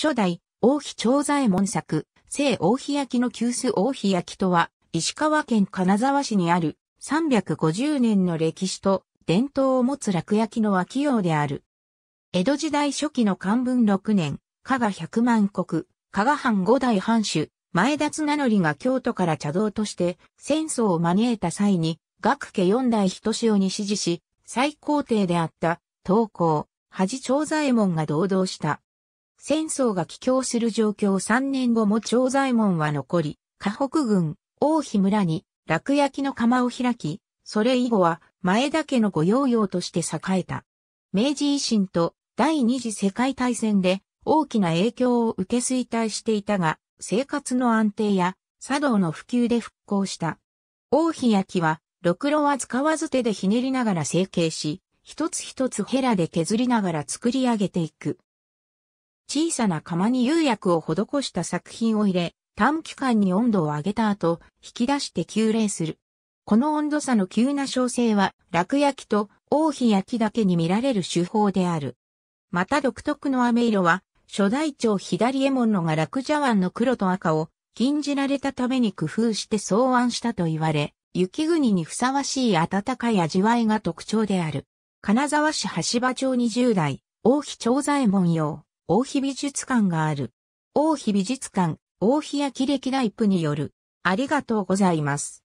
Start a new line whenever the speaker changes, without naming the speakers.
初代、王妃長左衛門作、聖王妃焼の急須王妃焼とは、石川県金沢市にある350年の歴史と伝統を持つ落焼の脇用である。江戸時代初期の漢文6年、加賀百万国、加賀藩五代藩主、前田綱則が京都から茶道として戦争を招いた際に、学家四代人潮に指示し、最高帝であった、東高、恥長左衛門が堂々した。戦争が帰郷する状況3年後も長左衛門は残り、河北郡、大妃村に落焼きの窯を開き、それ以後は前田家の御用用として栄えた。明治維新と第二次世界大戦で大きな影響を受け衰退していたが、生活の安定や茶道の普及で復興した。王妃焼きは、ろくろは使わず手でひねりながら成形し、一つ一つヘラで削りながら作り上げていく。小さな釜に釉薬を施した作品を入れ、短期間に温度を上げた後、引き出して急冷する。この温度差の急な調整は、落焼きと王妃焼きだけに見られる手法である。また独特の飴色は、初代長左衛門のが落茶碗の黒と赤を禁じられたために工夫して草案したと言われ、雪国にふさわしい温かい味わいが特徴である。金沢市橋場町20代、王妃長左衛門用。大日美術館がある。大日美術館、大日焼歴ライプによる。ありがとうご
ざいます。